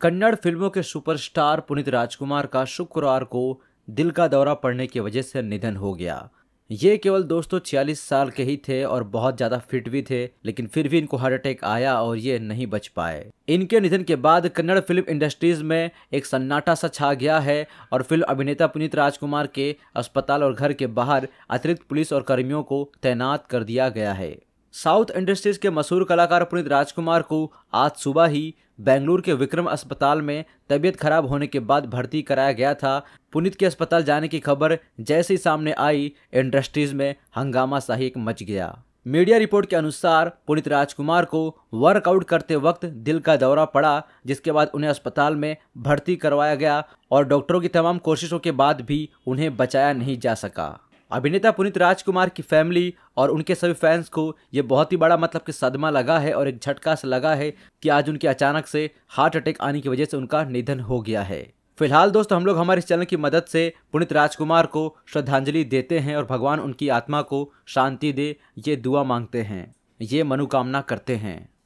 कन्नड़ फिल्मों के सुपरस्टार पुनीत राजकुमार का शुक्रवार को दिल का दौरा पड़ने की वजह से निधन हो गया ये केवल दोस्तों छियालीस साल के ही थे और बहुत ज़्यादा फिट भी थे लेकिन फिर भी इनको हार्ट अटैक आया और ये नहीं बच पाए इनके निधन के बाद कन्नड़ फिल्म इंडस्ट्रीज में एक सन्नाटा सा छा गया है और फिल्म अभिनेता पुनीत राजकुमार के अस्पताल और घर के बाहर अतिरिक्त पुलिस और कर्मियों को तैनात कर दिया गया है साउथ इंडस्ट्रीज के मशहूर कलाकार पुनीत राजकुमार को आज सुबह ही बेंगलुरु के विक्रम अस्पताल में तबीयत खराब होने के बाद भर्ती कराया गया था पुनित के अस्पताल जाने की खबर जैसे ही सामने आई इंडस्ट्रीज में हंगामा साहिक मच गया मीडिया रिपोर्ट के अनुसार पुनित राजकुमार को वर्कआउट करते वक्त दिल का दौरा पड़ा जिसके बाद उन्हें अस्पताल में भर्ती करवाया गया और डॉक्टरों की तमाम कोशिशों के बाद भी उन्हें बचाया नहीं जा सका अभिनेता पुनीत राजकुमार की फैमिली और उनके सभी फैंस को ये बहुत ही बड़ा मतलब कि सदमा लगा है और एक झटका से लगा है कि आज उनके अचानक से हार्ट अटैक आने की वजह से उनका निधन हो गया है फिलहाल दोस्तों हम लोग हमारे चैनल की मदद से पुनीत राजकुमार को श्रद्धांजलि देते हैं और भगवान उनकी आत्मा को शांति दे ये दुआ मांगते हैं ये मनोकामना करते हैं